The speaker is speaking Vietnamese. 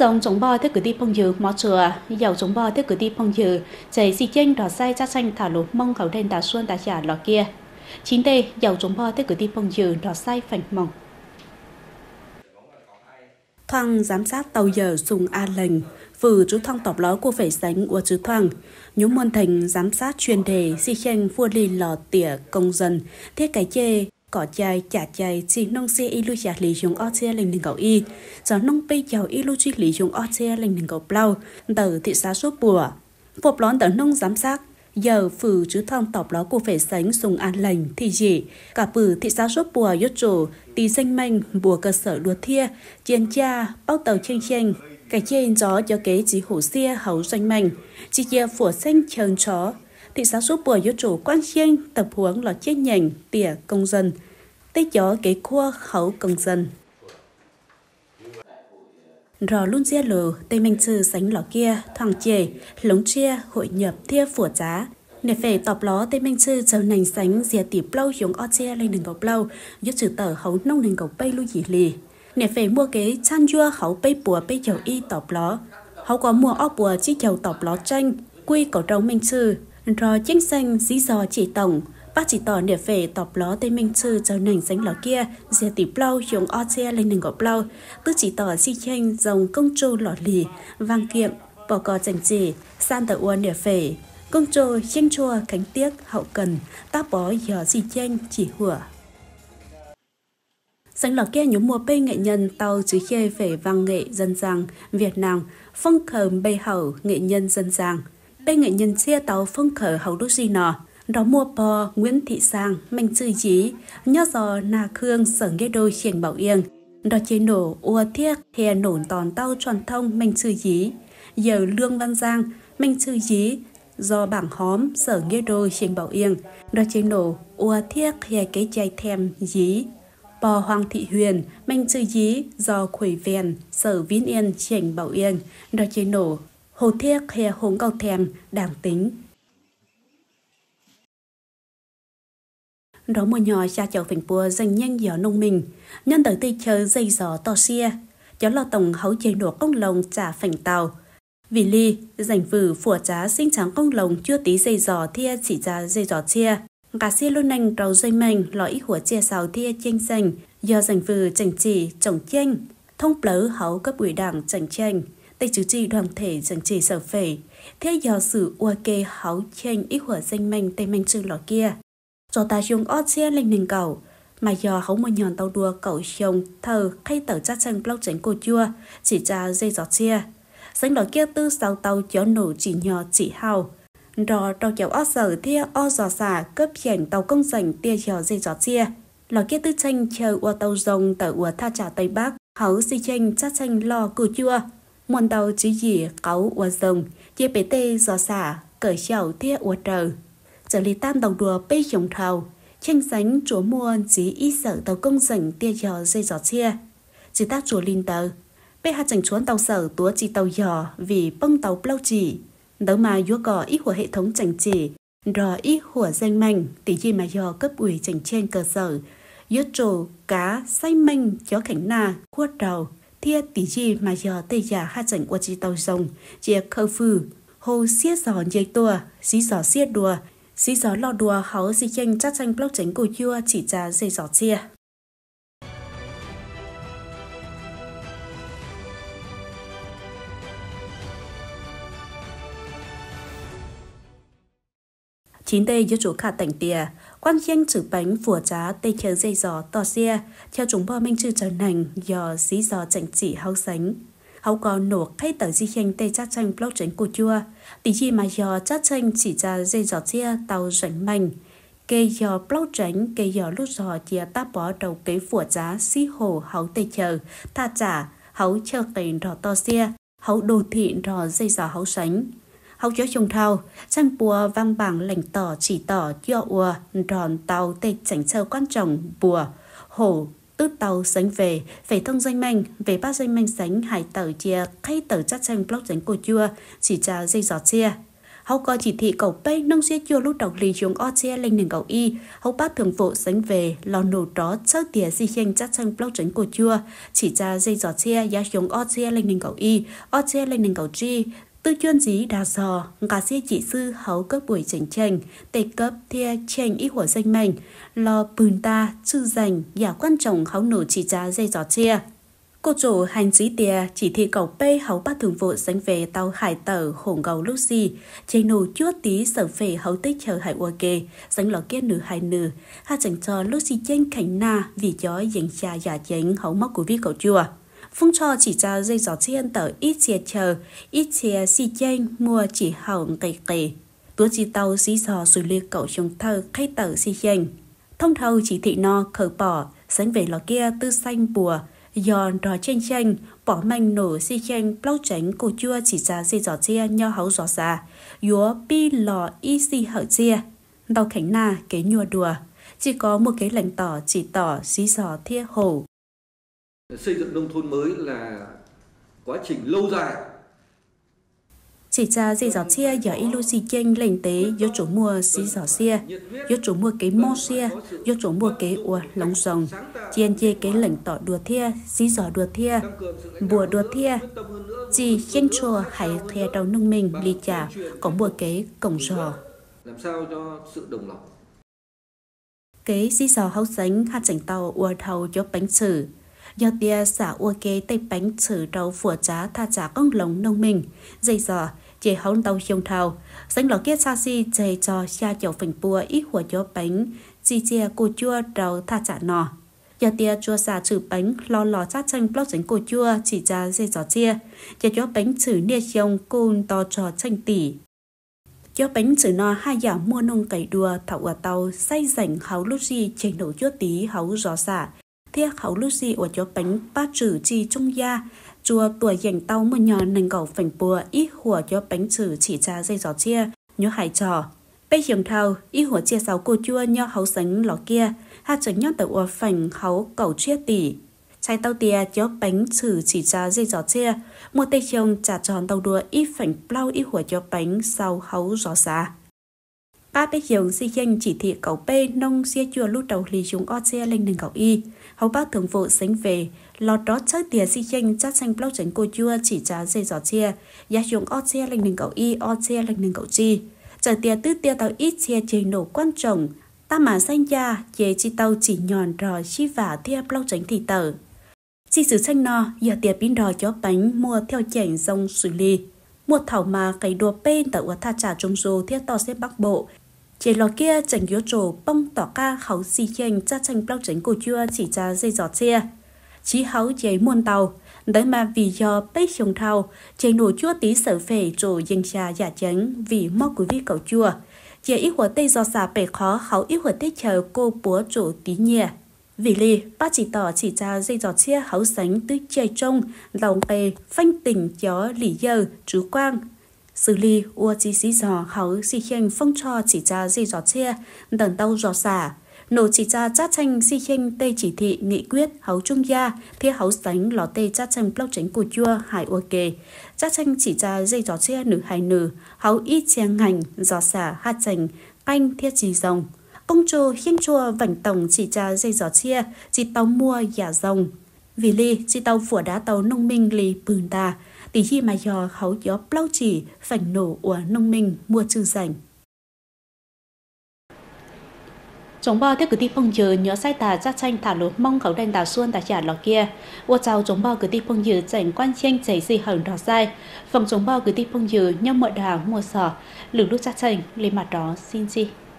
dòng chống bò thức cử đi phong dư mỏ chừa dầu chống bò thức cử đi phong dư chạy xì chênh đỏ say cha xanh thả lỗ mong khẩu đen tà xuân tà trả lọ kia chín tê dầu chống bò thức cử đi phong dư đỏ say phành mỏng thoang giám sát tàu giờ sùng a lệnh vừa chú thong tọc ló của phải sánh của chứ thoang nhóm môn thành giám sát chuyên đề si chênh vua lì lò tỉa công dân thiết cái chê có chạy chả chạy chỉ nông xe ilu chả lý dùng ô xe lên đường gạo y giờ nông bây giờ ilu truy lý dùng ô xe lên đường gạo plau từ thị xã số bùa phục lón tờ nông giám sát giờ phử chú thông tọp ló của phải sánh sùng an lành thì gì cả phử thị xã rốt bùa yốt trổ tí danh manh bùa cơ sở đua thia chiến cha bao tàu chênh chênh cái trên gió cho kế chỉ hổ xia hấu danh manh chỉ kia phủa xanh chờn chó thị xã số bùa do chủ quan chiên tập huấn lọt chiếc nhành tỉa công dân tây chó kế khua khẩu công dân rò luôn chia lờ tây minh sư sánh lọ kia thoảng chề lống chia hội nhập thia phủa giá nè về tọp ló tây minh sư châu nành sánh dìa tỉ plau dùng o chia lên đường gọc plau do trừ tờ hấu nông đường gọc bay lưu dỉ lì nè về mua kế chan dua hấu bay bùa bay chầu y tọp ló hấu có mua o bùa chi chầu tọp ló chanh quy cổ rau minh sư rò chính xanh dí dò chỉ tổng bác chỉ tỏ để về tọp ló tây minh sư cho nành danh ló kia dè tỷ plau dùng o che lên nành gọ plau tức chỉ tỏ si chanh dòng công trô lọ lì vang kiệm bỏ cò chành chỉ san tờ uôn để về công trô chanh chua cánh tiếc hậu cần tác bó giò si chanh chỉ hủa Sánh lò kia nhóm mùa bê nghệ nhân tàu chứ khê về văn nghệ dân gian Việt Nam, phong khờm bê hậu nghệ nhân dân gian bên nghệ nhân chia tàu phong khở hầu đô gì nọ đó mua bò Nguyễn Thị Sang, Minh Sư Dí, nhớ giò na khương sở nghe đôi khiển bảo yên, đó chế nổ ua thiết thè nổn tòn tàu tròn thông Minh Sư Dí, giờ Lương Văn Giang, Minh Sư Dí, do bảng hóm sở nghe đôi khiển bảo yên, đó chế nổ ua thiết thè cái chai thèm dí. Bò Hoàng Thị Huyền, Minh Sư Dí, do khuẩy vèn, sở viên yên khiển bảo yên, đó chế nổ hồ thiếc hè hống cầu thèm, đảng tính. Rõ mùa nhỏ cha cháu phình bùa dành nhanh gió nông mình, nhân tới tây chờ dây gió to xia, gió lo tổng hấu chế nổ công lồng trả phành tàu. Vì ly, dành vử phủa giá sinh trắng công lồng chưa tí dây gió thia chỉ ra dây gió chia. Cả xia luôn nành rau dây mạnh lõi hủa chia sào thia chênh dành, do dành vừa chành chỉ, trồng chênh, thông plớ hấu cấp ủy đảng chành chênh. Tây chủ trì đoàn thể chẳng chỉ sở phể thế do sự ua kê háo chênh ít hỏa danh manh tây manh trương lò kia. Cho ta dùng ót xe lên nền cầu, mà do hấu một nhòn tàu đua cậu chồng thờ khay tàu cha chăng bóc tránh cô chua, chỉ cha dây giọt chia. Danh lọ kia tư sau tàu cho nổ chỉ nhỏ chỉ hào. Rò đò kéo ót sở thia o giò xả cướp chèn tàu công sành tia chò dây giọt chia. lò kia tư tranh chờ ua tàu rồng tàu ua tha trả Tây Bắc, hấu si tranh cha tranh lò cù chua muôn tàu chỉ gì cáu ua rồng, dê bế tê gió xả, cởi chảo thia ua trờ. trở lý tan đầu đùa bê chồng thầu, tranh sánh chúa mua chỉ ít sở tàu công rảnh tia giò dây gió chia. Chỉ ta chúa linh tờ, bê hạ chẳng chuan tàu sở túa chỉ tàu giò vì bông tàu plau chỉ. Đấu mà vua cỏ ít của hệ thống chẳng chỉ, rò ít của danh mạnh, tỷ gì mà giò cấp ủy chẳng trên cơ sở, yết trồ cá say manh chó cảnh na khuất đầu thiết tí chi mà giờ tây giả hát trận của chi tàu rồng chia khâu phư hồ xiết giò nhây tua xí giò xiết đùa xí giò lo đùa hấu xí chanh chắc chanh block tránh cổ chua chỉ trà dây giò chia chín tê giữa chú khả tảnh tìa quan chiêng chữ bánh phùa giá tê chờ dây gió tò xia theo chúng bờ minh chữ trở nành do dí gió chảnh chỉ hao sánh hậu có nổ thay tờ di khen tê chát chanh blog tránh của chua tỷ chi mà do chát chanh chỉ ra dây gió chia tàu rảnh mạnh kê giò blog tránh kê giò lúc giò chia ta bỏ đầu kế phùa giá xí hồ hậu tê chờ tha trả hậu chờ kênh rò to xia hậu đồ thị rò dây gió hậu sánh hóc giữa chung thao chăn bùa vang bảng lệnh tỏ chỉ tỏ cho ùa ròn tàu tê chảnh sơ quan trọng bùa hổ tứ tàu sánh về về thông danh manh về ba danh manh sánh hải tờ chia khay tờ chắc xanh block sánh của chua chỉ trà dây giọt chia hậu có chỉ thị cầu bay nông xe chua lúc đọc lì chúng o chia lên nền cầu y hậu bác thường vụ sánh về lò nổ đó chớ tỉa di chanh chắc xanh block sánh của chua chỉ trà dây giọt chia giá chúng o chia lên nền cầu y o chia lên nền cầu chi Tư chuyên dí đa sò, ngà xe chỉ sư hấu cấp buổi chảnh chành, tệ cấp thia chành ít hủa danh mình, lo bừng ta, chư dành, giả quan trọng hấu nổ chỉ giá dây gió chia. Cô chủ hành dí tìa chỉ thị cầu bê hấu bắt thường vụ sánh về tàu hải tở hổng gầu lúc gì, chế nổ chúa tí sở về hấu tích chờ hải ua kê, sánh lò kia nữ hai nữ, ha chẳng cho lúc gì chênh khánh na vì gió dính xa giả chánh hấu móc của vi cầu chùa phong cho chỉ cho dây gió chiên tờ ít chia chờ, ít chia si chênh mua chỉ hỏng cây cây. Tố chỉ tàu xí giò rồi lưu cậu chúng thơ khay tờ si chênh. Thông thầu chỉ thị no khở bỏ, sánh về lò kia tư xanh bùa, giòn đò chênh chênh, bỏ manh nổ si chênh bao tránh cô chua chỉ ra dây gió chia nho hấu gió xa, dúa pi lò y si hở chia. Đau khánh na kế nhua đùa chỉ có một cái lành tỏ chỉ tỏ xí giò thia hổ Xây dựng nông thôn mới là quá trình lâu dài. Chỉ cha gì giọt xe giờ ilu si chênh lệnh tế do chủ mua si giọt xe, do chủ mua kế mô xe, do chủ mua kế ua lóng sông, chiên chê kế lệnh tỏ đùa thia, si giọt đùa thia, bùa đùa thia, chỉ chênh chùa hãy thia đầu nông mình lì chả, có bùa kế cổng sò. Làm sao cho sự đồng lòng? Kế si giọt hấu sánh hạt chảnh tàu ua thầu cho bánh sử, do tia xả ua kê tay bánh xử đầu phủa trá tha trả con lồng nông mình dây dò chế hóng tàu hiông thao sánh lọ kia xa si chế cho xa chậu phình bùa ít hùa cho bánh chi chia cô chua đầu tha trả nọ do tia chua xả xử bánh lo lò sát chanh blog tránh cô chua chỉ ra dây dò chia chế cho bánh xử nia hiông côn to trò chanh tỉ cho bánh xử no hai giả mua nông cày đùa thảo ở tàu say rảnh háu lúc gì trên đầu chua tí háu gió xả thiết khẩu lưu sĩ ở chỗ bánh ba trừ chi trung gia chùa tuổi dành tàu một nhỏ nành cầu phành bùa ít hùa cho bánh trừ chỉ trà dây gió chia nhớ hải trò bây hiểm thầu ít hùa chia sáu cô chua nho hấu sánh lò kia hai chở nhót tàu ua phành hấu cầu chia tỷ trái tàu tia cho bánh trừ chỉ trà dây gió chia một tay chồng trà tròn tàu đua ít phành bao ít hùa cho bánh sau hấu gió xá ba bích dưỡng si danh chỉ thị cậu P nông xia chùa lúc đầu lì chúng o xe lên nền cầu Y. Hầu bác thường vụ sánh về, lọt đó chắc tìa si danh chắc xanh block tránh cô chua chỉ trá dây giò chia, giá dụng o xe lên nền cầu Y, o xe lên nền cầu Chi. Trở tìa tư tìa tàu ít xe chế nổ quan trọng, ta mà xanh gia, chế chi tàu chỉ nhòn rò chi vả thia block tránh thị tờ. Chi sử xanh no, giờ tìa pin đò chó bánh mua theo chảnh dòng xử lý một thảo mà cái đùa bên tại ua tha trà trung du thiết to xếp bắc bộ chế lò kia chẳng yếu trổ bông tỏ ca hấu xì chênh cha tranh bao chánh cổ chưa chỉ cha dây giọt chia chí hấu chế muôn tàu đấy mà vì do bấy sông thao chế nổ chua tí sở phê trổ dân trà giả chánh vì móc quý vị cậu chua chế ít hùa tây do xà bể khó hấu ít hùa tây chờ cô búa trổ tí nhẹ vì lì ba chỉ tỏ chỉ cha dây giọt chia hấu sánh tứ chơi trông lòng bề phanh tỉnh gió lì giờ chú quang xử lý ua chi xí giò khẩu xì khen phong cho chỉ cha gì giò chia đằng tàu giò xả nổ chỉ cha chát tranh xi khen tê chỉ thị nghị quyết hấu trung gia thế hấu sánh lò tê chát tranh plóc tránh của chua hải ô kê chát tranh chỉ cha dây giò chia nữ hải nữ hấu y chiang ngành giò xả hạt chành canh thiết chỉ rồng công chô khiên chua vảnh tổng chỉ cha dây giò chia chỉ tàu mua giả rồng vì ly chỉ tàu phủ đá tàu nông minh lì bừng ta tí hi mà giò khấu gió plau chỉ phảnh nổ của nông minh mua chư rảnh. Chúng bao tiếc cử ti phong dư nhớ sai tà ra tranh thả lúa mong khẩu đen đào xuân tà trả lọ kia. Ô chào chúng bao cử ti phong dư chảnh quan tranh chảy gì hờn đỏ sai. Phòng chúng bao cử ti phong dư nhau mọi đào mùa sò. Lửng lúc ra tranh lên mặt đó xin chi.